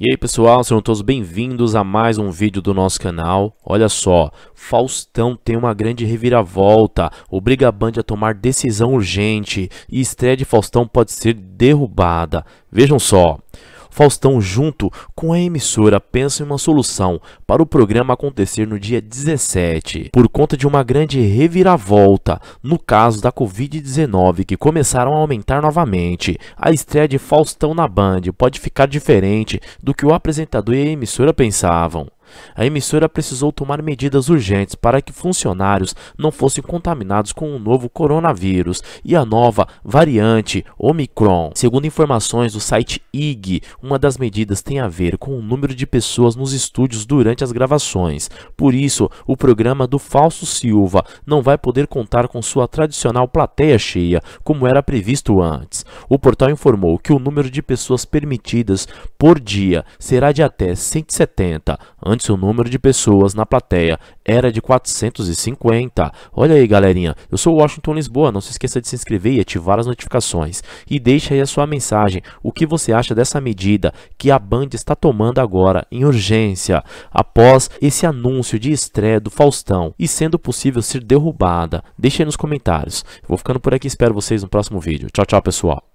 E aí pessoal, sejam todos bem-vindos a mais um vídeo do nosso canal. Olha só, Faustão tem uma grande reviravolta, obriga a Band a tomar decisão urgente e estreia de Faustão pode ser derrubada. Vejam só, Faustão, junto com a emissora, pensa em uma solução para o programa acontecer no dia 17, por conta de uma grande reviravolta no caso da Covid-19, que começaram a aumentar novamente. A estreia de Faustão na Band pode ficar diferente do que o apresentador e a emissora pensavam. A emissora precisou tomar medidas urgentes para que funcionários não fossem contaminados com o novo coronavírus e a nova variante Omicron. Segundo informações do site IG, uma das medidas tem a ver com o número de pessoas nos estúdios durante as gravações. Por isso, o programa do Falso Silva não vai poder contar com sua tradicional plateia cheia, como era previsto antes. O portal informou que o número de pessoas permitidas por dia será de até 170. Antes Antes o número de pessoas na plateia era de 450. Olha aí, galerinha. Eu sou Washington Lisboa. Não se esqueça de se inscrever e ativar as notificações. E deixa aí a sua mensagem. O que você acha dessa medida que a Band está tomando agora em urgência, após esse anúncio de estreia do Faustão e sendo possível ser derrubada? Deixa aí nos comentários. vou ficando por aqui. Espero vocês no próximo vídeo. Tchau, tchau, pessoal.